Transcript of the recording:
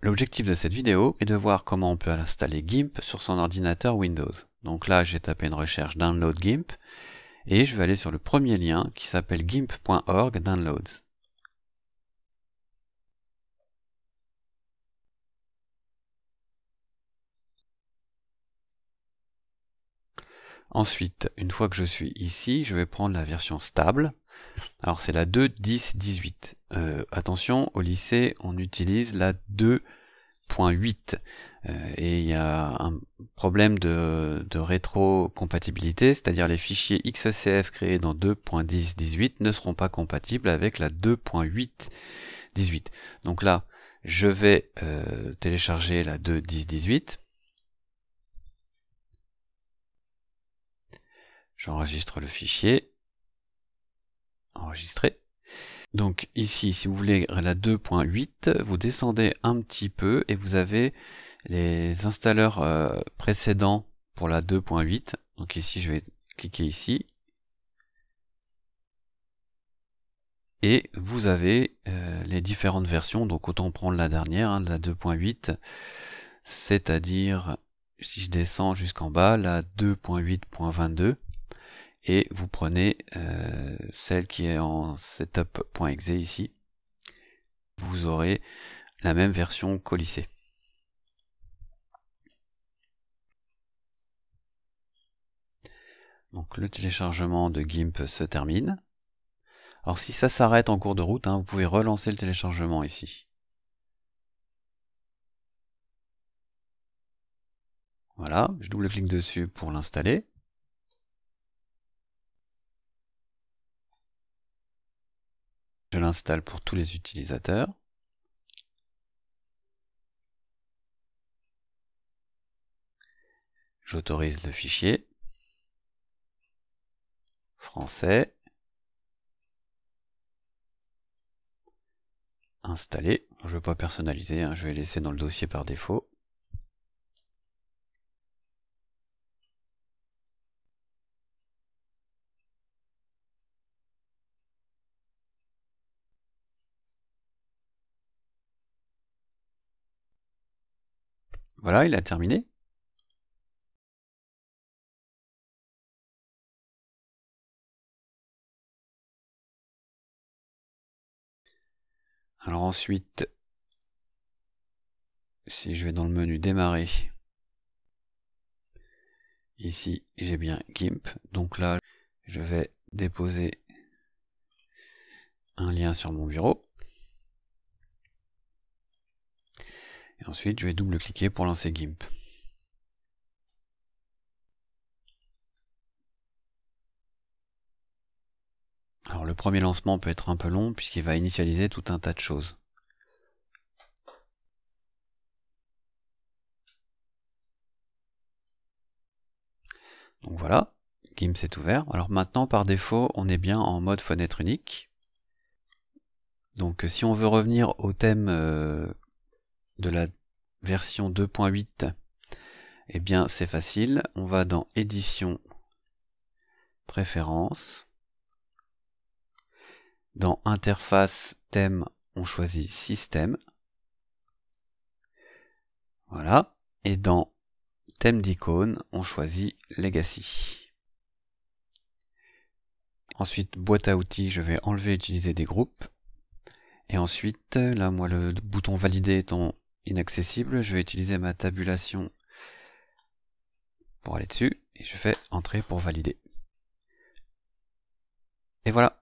L'objectif de cette vidéo est de voir comment on peut installer GIMP sur son ordinateur Windows. Donc là, j'ai tapé une recherche Download GIMP et je vais aller sur le premier lien qui s'appelle gimp.org downloads. Ensuite, une fois que je suis ici, je vais prendre la version stable. Alors c'est la 2.10.18. Euh, attention, au lycée, on utilise la 2.10.18. Euh, et il y a un problème de, rétro rétrocompatibilité, c'est-à-dire les fichiers XCF e créés dans 2.10.18 ne seront pas compatibles avec la 2.8.18. Donc là, je vais euh, télécharger la 2.10.18. J'enregistre le fichier. Enregistrer. Donc ici, si vous voulez la 2.8, vous descendez un petit peu et vous avez les installeurs euh, précédents pour la 2.8. Donc ici, je vais cliquer ici. Et vous avez euh, les différentes versions, donc autant prendre la dernière, hein, la 2.8, c'est-à-dire, si je descends jusqu'en bas, la 2.8.22 et vous prenez euh, celle qui est en setup.exe ici, vous aurez la même version colissée. Donc le téléchargement de GIMP se termine. Alors si ça s'arrête en cours de route, hein, vous pouvez relancer le téléchargement ici. Voilà, je double-clique dessus pour l'installer. Je l'installe pour tous les utilisateurs. J'autorise le fichier. Français. Installer. Je ne veux pas personnaliser, hein, je vais laisser dans le dossier par défaut. Voilà, il a terminé. Alors ensuite, si je vais dans le menu démarrer, ici j'ai bien GIMP, donc là je vais déposer un lien sur mon bureau. Ensuite, je vais double-cliquer pour lancer GIMP. Alors le premier lancement peut être un peu long puisqu'il va initialiser tout un tas de choses. Donc voilà, GIMP s'est ouvert. Alors maintenant par défaut on est bien en mode fenêtre unique. Donc si on veut revenir au thème euh, de la version 2.8 et eh bien, c'est facile. On va dans Édition, Préférences. Dans Interface, Thème, on choisit Système. Voilà. Et dans Thème d'icône, on choisit Legacy. Ensuite, boîte à outils, je vais enlever utiliser des groupes. Et ensuite, là, moi, le bouton valider étant inaccessible, je vais utiliser ma tabulation pour aller dessus et je fais entrer pour valider. Et voilà,